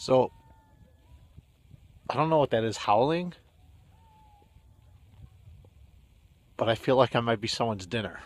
So, I don't know what that is, howling? But I feel like I might be someone's dinner.